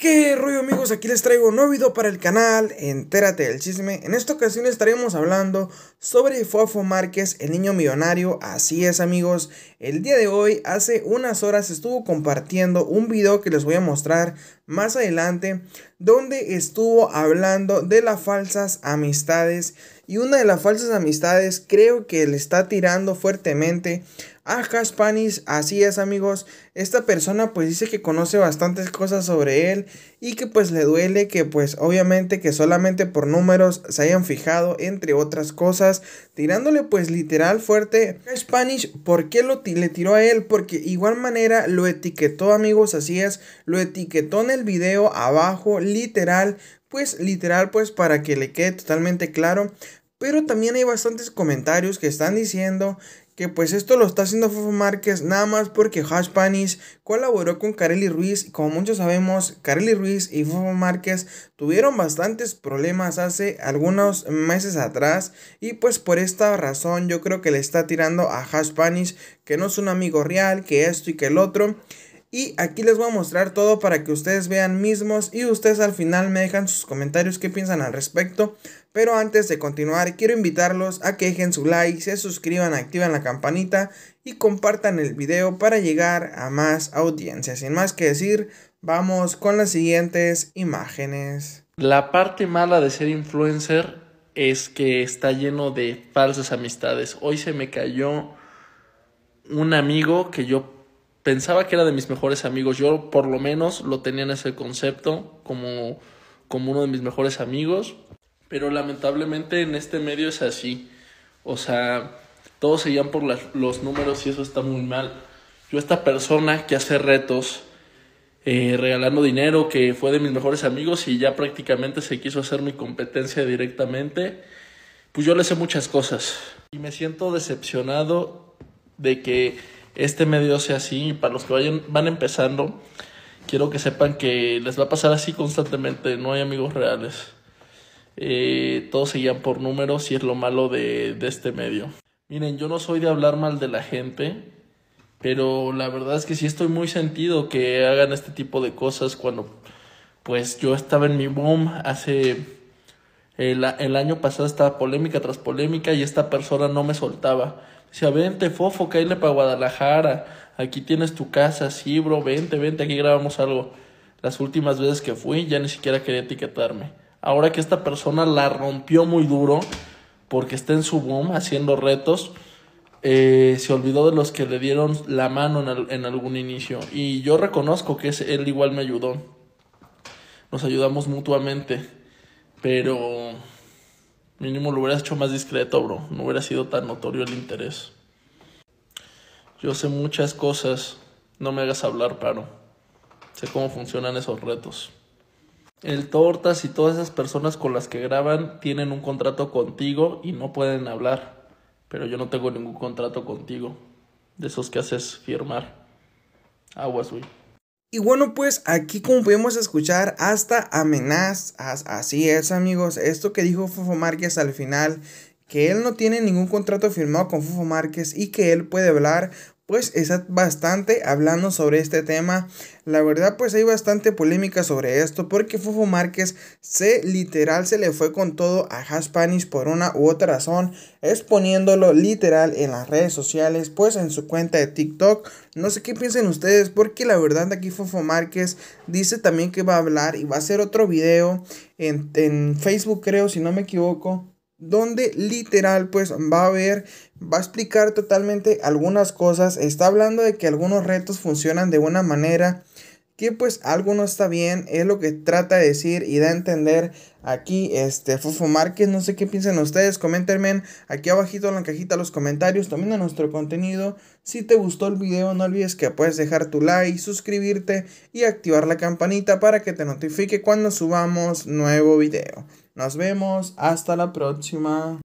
¿Qué rollo amigos? Aquí les traigo un nuevo video para el canal, entérate del chisme. En esta ocasión estaremos hablando sobre Fofo Márquez, el niño millonario. Así es amigos, el día de hoy, hace unas horas estuvo compartiendo un video que les voy a mostrar más adelante, donde estuvo hablando de las falsas amistades y una de las falsas amistades creo que le está tirando fuertemente a Spanish Así es amigos. Esta persona pues dice que conoce bastantes cosas sobre él. Y que pues le duele que pues obviamente que solamente por números se hayan fijado entre otras cosas. Tirándole pues literal fuerte. Spanish, ¿por qué lo le tiró a él? Porque igual manera lo etiquetó amigos. Así es. Lo etiquetó en el video abajo literal pues literal pues para que le quede totalmente claro pero también hay bastantes comentarios que están diciendo que pues esto lo está haciendo Fofo Márquez nada más porque Hashpanish colaboró con Kareli Ruiz y como muchos sabemos, Kareli Ruiz y Fofo Márquez tuvieron bastantes problemas hace algunos meses atrás y pues por esta razón yo creo que le está tirando a Hashpanish. que no es un amigo real, que esto y que el otro. Y aquí les voy a mostrar todo para que ustedes vean mismos y ustedes al final me dejan sus comentarios qué piensan al respecto. Pero antes de continuar quiero invitarlos a que dejen su like, se suscriban, activen la campanita y compartan el video para llegar a más audiencias. Sin más que decir, vamos con las siguientes imágenes. La parte mala de ser influencer es que está lleno de falsas amistades. Hoy se me cayó un amigo que yo pensaba que era de mis mejores amigos. Yo por lo menos lo tenía en ese concepto como, como uno de mis mejores amigos. Pero lamentablemente en este medio es así. O sea, todos se por los números y eso está muy mal. Yo esta persona que hace retos eh, regalando dinero, que fue de mis mejores amigos y ya prácticamente se quiso hacer mi competencia directamente, pues yo le sé muchas cosas. Y me siento decepcionado de que este medio sea así. Y para los que vayan, van empezando, quiero que sepan que les va a pasar así constantemente. No hay amigos reales. Eh, todos se por números y es lo malo de, de este medio. Miren, yo no soy de hablar mal de la gente, pero la verdad es que sí estoy muy sentido que hagan este tipo de cosas cuando pues yo estaba en mi boom hace el, eh, el año pasado estaba polémica tras polémica y esta persona no me soltaba. Dice, vente fofo, caíle para Guadalajara. Aquí tienes tu casa, sí, bro, vente, vente, aquí grabamos algo. Las últimas veces que fui ya ni siquiera quería etiquetarme. Ahora que esta persona la rompió muy duro, porque está en su boom haciendo retos, eh, se olvidó de los que le dieron la mano en, algún inicio. Y yo reconozco que él igual me ayudó. Nos ayudamos mutuamente. Pero Mínimo lo hubieras hecho más discreto, bro. No hubiera sido tan notorio el interés. Yo sé muchas cosas. No me hagas hablar, paro. Sé cómo funcionan esos retos. El Tortas y todas esas personas con las que graban tienen un contrato contigo y no pueden hablar. Pero yo no tengo ningún contrato contigo. De esos que haces firmar. Aguas, güey. Y bueno, pues aquí como pudimos escuchar, hasta amenazas, así es amigos, esto que dijo Fofo Márquez al final, que él no tiene ningún contrato firmado con Fofo Márquez y que él puede hablar pues está bastante hablando sobre este tema. La verdad, pues hay bastante polémica sobre esto porque Fofo Márquez se literal se le fue con todo a Haspanis por una u otra razón, exponiéndolo literal en las redes sociales, pues en su cuenta de TikTok. No sé qué piensen ustedes porque la verdad aquí Fofo Márquez dice también que va a hablar y va a hacer otro video en Facebook creo, si no me equivoco donde literal pues va a ver, va a explicar totalmente algunas cosas, está hablando de que algunos retos funcionan de una manera, que pues algo no está bien, es lo que trata de decir y de entender aquí este Fofo Márquez, no sé qué piensan ustedes, comenten aquí abajito en la cajita los comentarios, también nuestro contenido, si te gustó el video no olvides que puedes dejar tu like, suscribirte y activar la campanita para que te notifique cuando subamos nuevo video. Nos vemos, hasta la próxima.